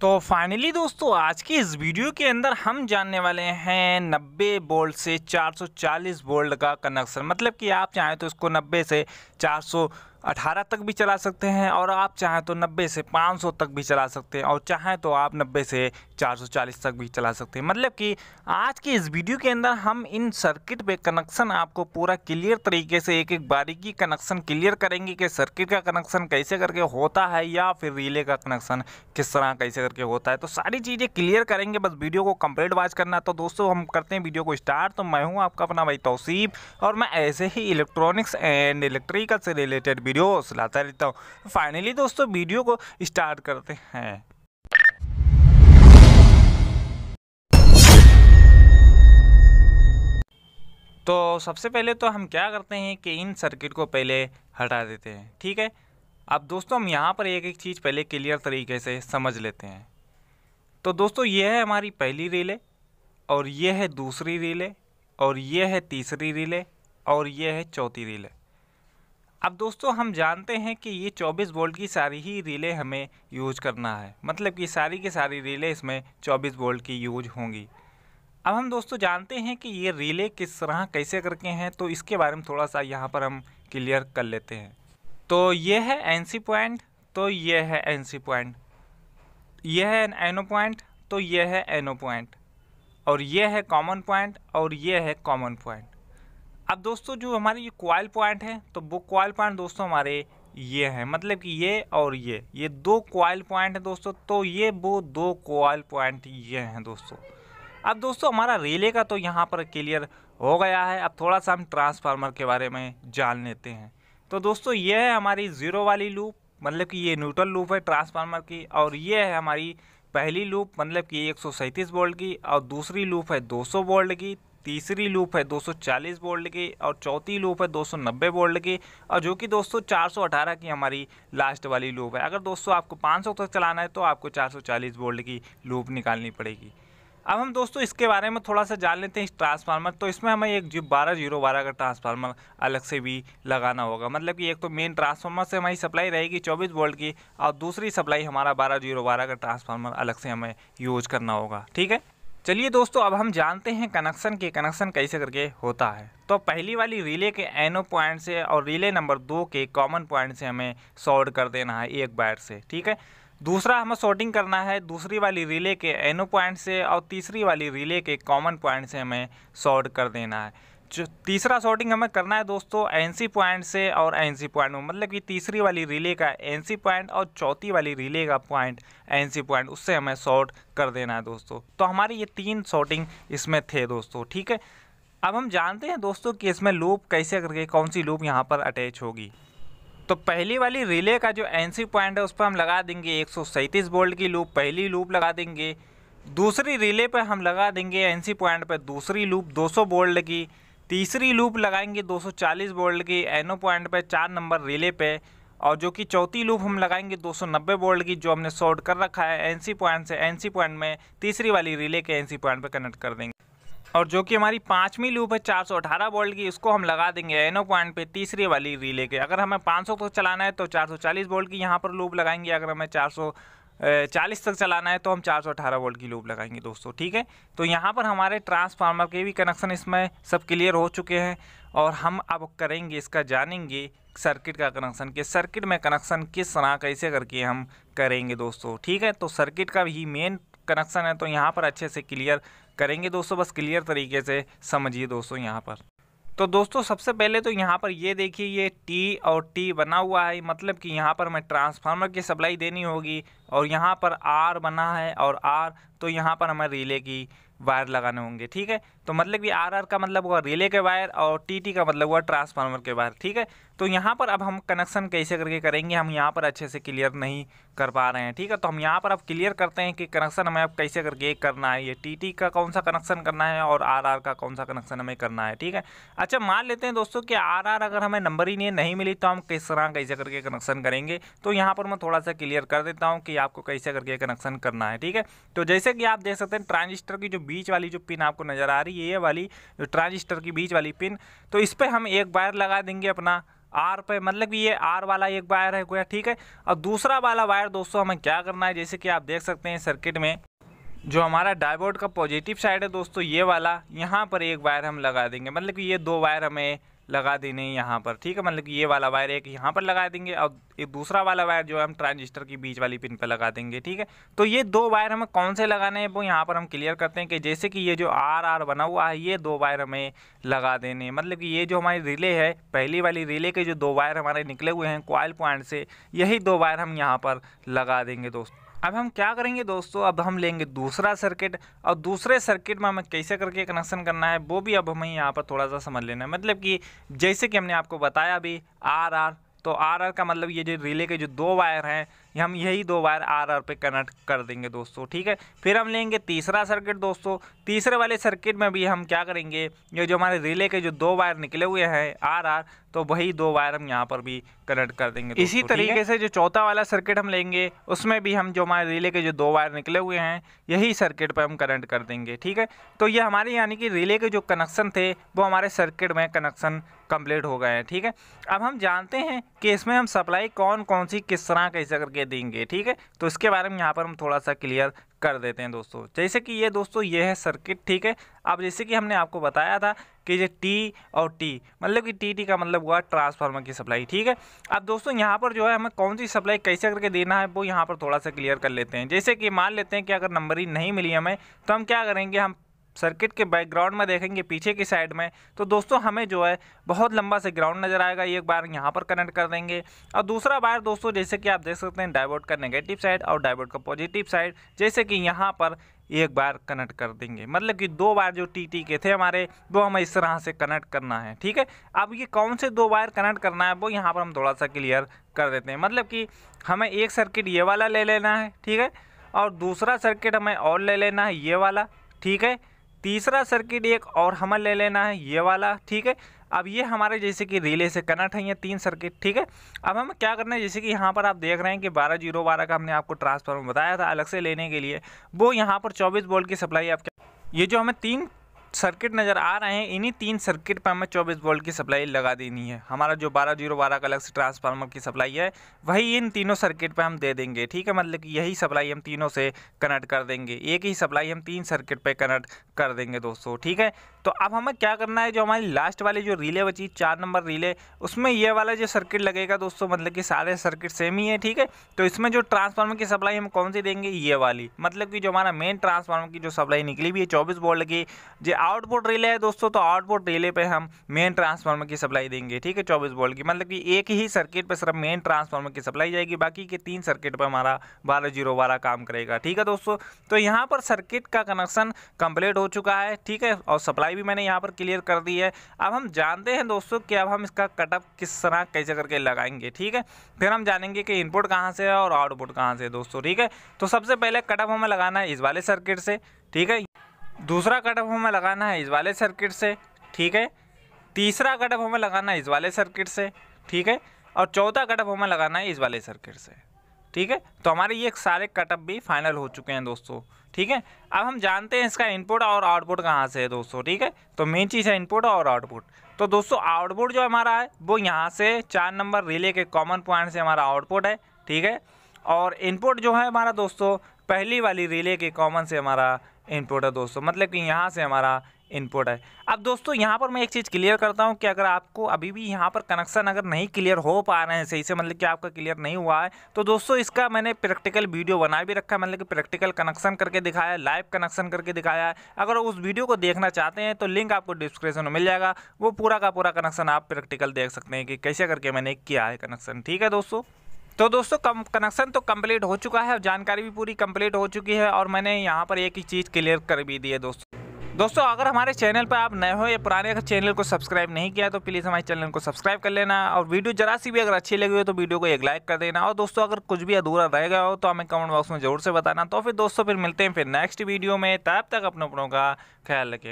तो फाइनली दोस्तों आज की इस वीडियो के अंदर हम जानने वाले हैं 90 बोल्ट से 440 बोल्ट का कनेक्शन मतलब कि आप चाहें तो इसको 90 से 400 अठारह तक भी चला सकते हैं और आप चाहें तो नब्बे से पाँच सौ तक भी चला सकते हैं और चाहें तो आप नब्बे से चार सौ चालीस तक भी चला सकते हैं मतलब कि आज की इस वीडियो के अंदर हम इन सर्किट पे कनेक्शन आपको पूरा क्लियर तरीके से एक एक बारीकी कनेक्शन क्लियर करेंगे कि सर्किट का कनेक्शन कैसे करके होता है या फिर रिले का कनेक्शन किस तरह कैसे करके होता है तो सारी चीज़ें क्लियर करेंगे बस वीडियो को कम्प्लीट वॉच करना तो दोस्तों हम करते हैं वीडियो को स्टार्ट तो मैं हूँ आपका अपना भाई तोसीब और मैं ऐसे ही इलेक्ट्रॉनिक्स एंड इलेक्ट्रिकल से रिलेटेड वीडियोस लाता रहता हूँ फाइनली दोस्तों वीडियो को स्टार्ट करते हैं तो सबसे पहले तो हम क्या करते हैं कि इन सर्किट को पहले हटा देते हैं ठीक है अब दोस्तों हम यहाँ पर एक एक चीज़ पहले क्लियर तरीके से समझ लेते हैं तो दोस्तों ये है हमारी पहली रिले और ये है दूसरी रिले और ये है तीसरी रिले और ये है चौथी रिले अब दोस्तों हम जानते हैं कि ये 24 वोल्ट की सारी ही रिले हमें यूज करना है मतलब कि सारी की सारी रिले इसमें 24 वोल्ट की यूज होंगी अब हम दोस्तों जानते हैं कि ये रिले किस तरह कैसे करके हैं तो इसके बारे में थोड़ा सा यहाँ पर हम क्लियर कर लेते हैं तो ये है एन सी पॉइंट तो ये है एन सी पॉइंट ये है एनो पॉइंट तो ये है एनो पॉइंट और ये है कॉमन पॉइंट और ये है कॉमन पॉइंट अब दोस्तों जो हमारे ये कॉयल पॉइंट है तो वो कॉयल पॉइंट दोस्तों हमारे ये हैं मतलब कि ये और ये ये दो कॉयल पॉइंट है दोस्तों तो ये वो दो कॉयल पॉइंट ये हैं दोस्तों अब दोस्तों हमारा रेले का तो यहाँ पर क्लियर हो गया है अब थोड़ा सा हम ट्रांसफार्मर के बारे में जान लेते हैं तो दोस्तों ये है हमारी ज़ीरो वाली लूप मतलब कि ये न्यूट्रल लूप है ट्रांसफार्मर की और ये है हमारी पहली लूप मतलब कि एक सौ वोल्ट की और दूसरी लूप है 200 वोल्ट की तीसरी लूप है 240 वोल्ट की और चौथी लूप है 290 वोल्ट की और जो कि दोस्तों 418 की हमारी लास्ट वाली लूप है अगर दोस्तों आपको 500 तक चलाना है तो आपको 440 वोल्ट की लूप निकालनी पड़ेगी अब हम दोस्तों इसके बारे में थोड़ा सा जान लेते हैं इस ट्रांसफार्मर तो इसमें हमें एक जी बारह जीरो बारह का ट्रांसफार्मर अलग से भी लगाना होगा मतलब कि एक तो मेन ट्रांसफार्मर से हमारी सप्लाई रहेगी चौबीस वोल्ट की और दूसरी सप्लाई हमारा बारह जीरो बारह का ट्रांसफार्मर अलग से हमें यूज करना होगा ठीक है चलिए दोस्तों अब हम जानते हैं कनेक्शन के कनेक्शन कैसे करके होता है तो पहली वाली रिले के एनो पॉइंट से और रिले नंबर दो के कॉमन पॉइंट से हमें शॉर्ट कर देना है एक बैट से ठीक है दूसरा हमें शॉर्टिंग करना है दूसरी वाली रिले के एनो पॉइंट से और तीसरी वाली रिले के कॉमन पॉइंट से हमें शॉर्ट कर देना है जो तीसरा शॉटिंग हमें करना है दोस्तों एनसी पॉइंट से और एनसी पॉइंट में मतलब कि तीसरी वाली रिले का एनसी पॉइंट और चौथी वाली रिले का पॉइंट एनसी पॉइंट उससे हमें शॉर्ट कर देना है दोस्तों तो हमारी ये तीन शॉटिंग इसमें थे दोस्तों ठीक है अब हम जानते हैं दोस्तों कि इसमें लूप कैसे करके कौन सी लूप यहाँ पर अटैच होगी तो पहली वाली रिले का जो एनसी पॉइंट है उस पर हम लगा देंगे एक वोल्ट की लूप पहली लूप लगा देंगे दूसरी रिले पर हम लगा देंगे एनसी पॉइंट पर दूसरी लूप 200 वोल्ट की तीसरी लूप लगाएंगे 240 वोल्ट की एनो पॉइंट पे चार नंबर रिले पे और जो कि चौथी लूप हम लगाएंगे 290 वोल्ट की जो हमने शॉर्ट कर रखा है एनसी पॉइंट से एनसी पॉइंट में तीसरी वाली रिले के एनसी पॉइंट पे कनेक्ट कर देंगे और जो कि हमारी पाँचवीं लूप है 418 वोल्ट की इसको हम लगा देंगे एनो पॉइंट पे तीसरी वाली रिले के अगर हमें 500 तो चलाना है तो 440 वोल्ट की यहाँ पर लूप लगाएंगे अगर हमें 400 चालीस तक चलाना है तो हम चार सौ अठारह वोल्ट की लूप लगाएंगे दोस्तों ठीक है तो यहाँ पर हमारे ट्रांसफार्मर के भी कनेक्शन इसमें सब क्लियर हो चुके हैं और हम अब करेंगे इसका जानेंगे सर्किट का कनेक्शन के सर्किट में कनेक्शन किस तरह कैसे करके हम करेंगे दोस्तों ठीक है तो सर्किट का भी मेन कनेक्शन है तो यहाँ पर अच्छे से क्लियर करेंगे दोस्तों बस क्लियर तरीके से समझिए दोस्तों यहाँ पर तो दोस्तों सबसे पहले तो यहाँ पर ये देखिए ये टी और टी बना हुआ है मतलब कि यहाँ पर हमें ट्रांसफार्मर की सप्लाई देनी होगी और यहाँ पर आर बना है और आर तो यहाँ पर हमें रिले की वायर लगाने होंगे ठीक है तो मतलब कि आर आर का मतलब हुआ रिले के वायर और टी टी का मतलब हुआ ट्रांसफार्मर के वायर ठीक है तो यहाँ पर अब हम कनेक्शन कैसे करके करेंगे हम यहाँ पर अच्छे से क्लियर नहीं कर पा रहे हैं ठीक है तो हम यहाँ पर अब क्लियर करते हैं कि कनेक्शन हमें अब कैसे करके करना है ये टी टी का कौन सा कनेक्शन करना है और आर आर का कौन सा कनेक्शन हमें करना है ठीक है अच्छा मान लेते हैं दोस्तों कि आर आर अगर हमें नंबर ही नहीं, नहीं मिली तो हम किस तरह कैसे करके कनेक्शन करेंगे तो यहाँ पर मैं थोड़ा सा क्लियर कर देता हूँ कि आपको कैसे करके कनेक्शन करना है ठीक है तो जैसे कि आप देख सकते हैं ट्रांजिस्टर की जो बीच वाली जो पिन आपको नज़र आ रही है ये वाली जो ट्रांजिस्टर की बीच वाली पिन तो इस पर हम एक वायर लगा देंगे अपना आर पे मतलब कि ये आर वाला एक वायर है गया ठीक है और दूसरा वाला वायर दोस्तों हमें क्या करना है जैसे कि आप देख सकते हैं सर्किट में जो हमारा डायबोर्ड का पॉजिटिव साइड है दोस्तों ये वाला यहाँ पर एक वायर हम लगा देंगे मतलब कि ये दो वायर हमें लगा देने यहाँ पर ठीक है मतलब कि ये वाला वायर एक यहाँ पर लगा देंगे और एक दूसरा वाला वायर जो है हम ट्रांजिस्टर की बीच वाली पिन पर लगा देंगे ठीक है तो ये दो वायर हमें कौन से लगाने हैं वो यहाँ पर हम क्लियर करते हैं कि जैसे कि ये जो आर आर बना हुआ है ये दो वायर हमें लगा देने मतलब कि ये जो हमारी रिले है पहली वाली रिले के जो दो वायर हमारे निकले हुए हैं क्वाइल पॉइंट से यही दो वायर हम यहाँ पर लगा देंगे दोस्तों अब हम क्या करेंगे दोस्तों अब हम लेंगे दूसरा सर्किट और दूसरे सर्किट में हमें कैसे करके कनेक्शन करना है वो भी अब हमें यहाँ पर थोड़ा सा समझ लेना है मतलब कि जैसे कि हमने आपको बताया अभी आर आर तो आर आर का मतलब ये जो रिले के जो दो वायर हैं हम यही दो वायर आर आर पे कनेक्ट कर देंगे दोस्तों ठीक है फिर हम लेंगे तीसरा सर्किट दोस्तों तीसरे वाले सर्किट में भी हम क्या करेंगे ये जो हमारे रिले के जो दो वायर निकले हुए हैं आर आर तो वही दो वायर हम यहाँ पर भी कनेक्ट कर देंगे इसी तरीके से जो चौथा वाला सर्किट हम लेंगे उसमें भी हम जो हमारे रिले के जो दो वायर निकले हुए हैं यही सर्किट पर हम कनेक्ट कर देंगे ठीक है तो ये हमारे यानी कि रिले के जो कनेक्शन थे वो हमारे सर्किट में कनेक्शन कंप्लीट हो गए हैं ठीक है अब हम जानते हैं कि इसमें हम सप्लाई कौन कौन सी किस तरह कैसे करके देंगे ठीक है तो इसके बारे में यहाँ पर हम थोड़ा सा क्लियर कर देते हैं दोस्तों जैसे कि ये दोस्तों ये है सर्किट ठीक है अब जैसे कि हमने आपको बताया था कि ये टी और टी मतलब कि टी टी का मतलब हुआ ट्रांसफार्मर की सप्लाई ठीक है अब दोस्तों यहाँ पर जो है हमें कौन सी सप्लाई कैसे करके देना है वो यहाँ पर थोड़ा सा क्लियर कर लेते हैं जैसे कि मान लेते हैं कि अगर नंबर ही नहीं मिली हमें तो हम क्या करेंगे हम सर्किट के बैकग्राउंड में देखेंगे पीछे की साइड में तो दोस्तों हमें जो है बहुत लंबा से ग्राउंड नज़र आएगा एक बार यहाँ पर कनेक्ट कर देंगे और दूसरा बार दोस्तों जैसे कि आप देख सकते हैं डायवर्ट का नेगेटिव साइड और डायवर्ट का पॉजिटिव साइड जैसे कि यहाँ पर एक बार कनेक्ट कर देंगे मतलब कि दो बार जो टी टी के थे हमारे वो हमें इस तरह से कनेक्ट करना है ठीक है अब ये कौन से दो वायर कनेक्ट करना है वो यहाँ पर हम थोड़ा सा क्लियर कर देते हैं मतलब कि हमें एक सर्किट ये वाला ले लेना है ठीक है और दूसरा सर्किट हमें और ले लेना है ये वाला ठीक है तीसरा सर्किट एक और हमें ले लेना है ये वाला ठीक है अब ये हमारे जैसे कि रिले से कनेक्ट है ये तीन सर्किट ठीक है अब हम क्या करना है जैसे कि यहाँ पर आप देख रहे हैं कि बारह जीरो बारह का हमने आपको ट्रांसफार्मर बताया था अलग से लेने के लिए वो यहाँ पर चौबीस बोल्ट की सप्लाई आपके ये जो हमें तीन सर्किट नज़र आ रहे हैं इन्हीं तीन सर्किट पर हमें 24 वोल्ट की सप्लाई लगा देनी है हमारा जो बारह जीरो बारह का अलग से ट्रांसफार्मर की सप्लाई है वही इन तीनों सर्किट पर हम दे देंगे ठीक है मतलब कि यही सप्लाई हम तीनों से कनेक्ट कर देंगे एक ही सप्लाई हम तीन सर्किट पर कनेक्ट कर देंगे दोस्तों ठीक है तो अब हमें क्या करना है जो हमारी लास्ट वाली जो रिले बची चार नंबर रिले उसमें ये वाला जो सर्किट लगेगा दोस्तों मतलब कि सारे सर्किट सेम ही है ठीक है तो इसमें जो ट्रांसफार्मर की सप्लाई हम कौन सी देंगे ये वाली मतलब कि जो हमारा मेन ट्रांसफार्मर की जो सप्लाई निकली हुई है चौबीस वोल्ट की जो आउटपुट रिले है दोस्तों तो आउटपुट रिले पे हम मेन ट्रांसफार्मर की सप्लाई देंगे ठीक है चौबीस वोल्ट की मतलब कि एक ही सर्किट पर सिर्फ मेन ट्रांसफार्मर की सप्लाई जाएगी बाकी के तीन सर्किट पर हमारा बारह जीरो बारह काम करेगा ठीक है दोस्तों तो यहाँ पर सर्किट का कनेक्शन कंप्लीट हो चुका है ठीक है और सप्लाई भी मैंने यहाँ पर क्लियर कर दी है अब हम जानते हैं दोस्तों कि अब हम इसका कटअप किस तरह कैसे करके लगाएंगे ठीक है फिर हम जानेंगे कि इनपुट कहाँ से है और आउटपुट कहाँ से है दोस्तों ठीक है तो सबसे पहले कटअप हमें लगाना है इस वाले सर्किट से ठीक है दूसरा कट ऑफ हमें लगाना है इस वाले सर्किट से ठीक है तीसरा कट ऑफ हमें लगाना है इस वाले सर्किट से ठीक है और चौथा कट ऑफ हमें लगाना है इस वाले सर्किट से ठीक है तो हमारे ये सारे कटअप भी फाइनल हो चुके हैं दोस्तों ठीक है अब हम जानते हैं इसका इनपुट और आउटपुट कहाँ से है दोस्तों ठीक है तो मेन चीज़ है इनपुट और आउटपुट तो दोस्तों आउटपुट जो हमारा है वो यहाँ से चार नंबर रिले के कॉमन पॉइंट से हमारा आउटपुट है ठीक है और इनपुट जो है हमारा दोस्तों पहली वाली रिले के कॉमन से हमारा इनपुट है दोस्तों मतलब कि यहाँ से हमारा इनपुट है अब दोस्तों यहाँ पर मैं एक चीज़ क्लियर करता हूँ कि अगर आपको अभी भी यहाँ पर कनेक्शन अगर नहीं क्लियर हो पा रहे हैं सही से मतलब कि आपका क्लियर नहीं हुआ है तो दोस्तों इसका मैंने प्रैक्टिकल वीडियो बना भी रखा है मतलब कि प्रैक्टिकल कनेक्शन करके दिखाया है लाइव कनेक्शन करके दिखाया है अगर उस वीडियो को देखना चाहते हैं तो लिंक आपको डिस्क्रिप्शन में मिल जाएगा वो पूरा का पूरा कनेक्शन आप प्रैक्टिकल देख सकते हैं कि कैसे करके मैंने किया है कनेक्शन ठीक है दोस्तों तो दोस्तों कम कनेक्शन तो कंप्लीट हो चुका है और जानकारी भी पूरी कंप्लीट हो चुकी है और मैंने यहाँ पर एक ही चीज़ क्लियर कर भी दी है दोस्तों दोस्तों अगर हमारे चैनल पर आप नए हो या पुराने अगर चैनल को सब्सक्राइब नहीं किया तो प्लीज़ हमारे चैनल को सब्सक्राइब कर लेना और वीडियो जरा सी भी अगर अच्छी लगी हो तो वीडियो को एक लाइक कर देना और दोस्तों अगर कुछ भी अधूरा रह गया हो तो हमें कमेंट बॉक्स में ज़रूर से बताना तो फिर दोस्तों फिर मिलते हैं फिर नेक्स्ट वीडियो में तब तक अपने अपनों का ख्याल रखें